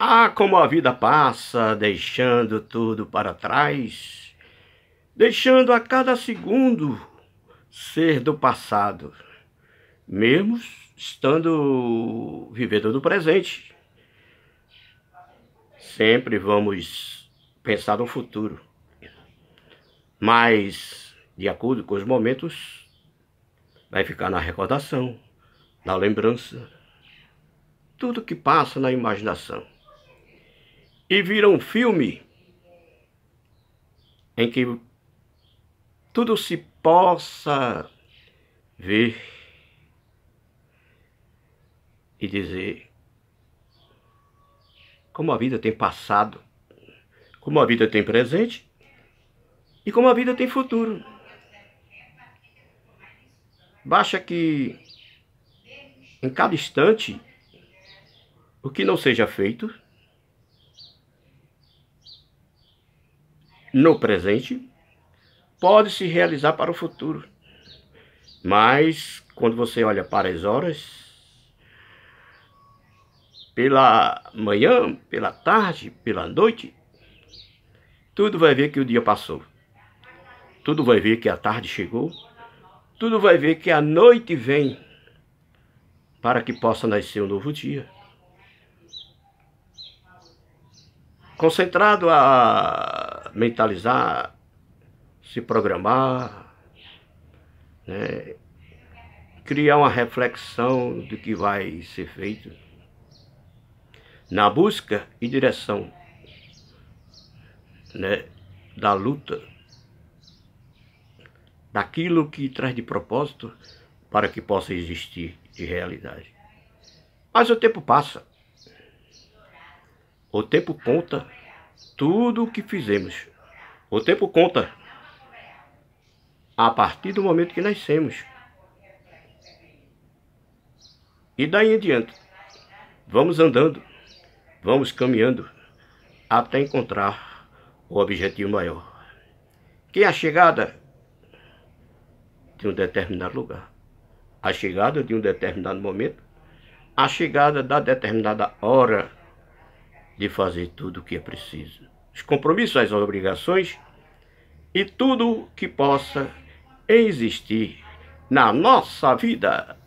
Ah, como a vida passa, deixando tudo para trás, deixando a cada segundo ser do passado, mesmo estando vivendo no presente. Sempre vamos pensar no futuro, mas de acordo com os momentos, vai ficar na recordação, na lembrança, tudo que passa na imaginação e vira um filme em que tudo se possa ver e dizer como a vida tem passado, como a vida tem presente e como a vida tem futuro. Basta que em cada instante o que não seja feito no presente, pode se realizar para o futuro. Mas quando você olha para as horas, pela manhã, pela tarde, pela noite, tudo vai ver que o dia passou. Tudo vai ver que a tarde chegou. Tudo vai ver que a noite vem para que possa nascer um novo dia. Concentrado a mentalizar, se programar, né? criar uma reflexão do que vai ser feito na busca e direção né, da luta, daquilo que traz de propósito para que possa existir de realidade. Mas o tempo passa, o tempo conta tudo o que fizemos. O tempo conta. A partir do momento que nascemos. E daí em diante, vamos andando, vamos caminhando até encontrar o objetivo maior, que é a chegada de um determinado lugar, a chegada de um determinado momento, a chegada da determinada hora de fazer tudo o que é preciso. Os compromissos, as obrigações e tudo que possa existir na nossa vida.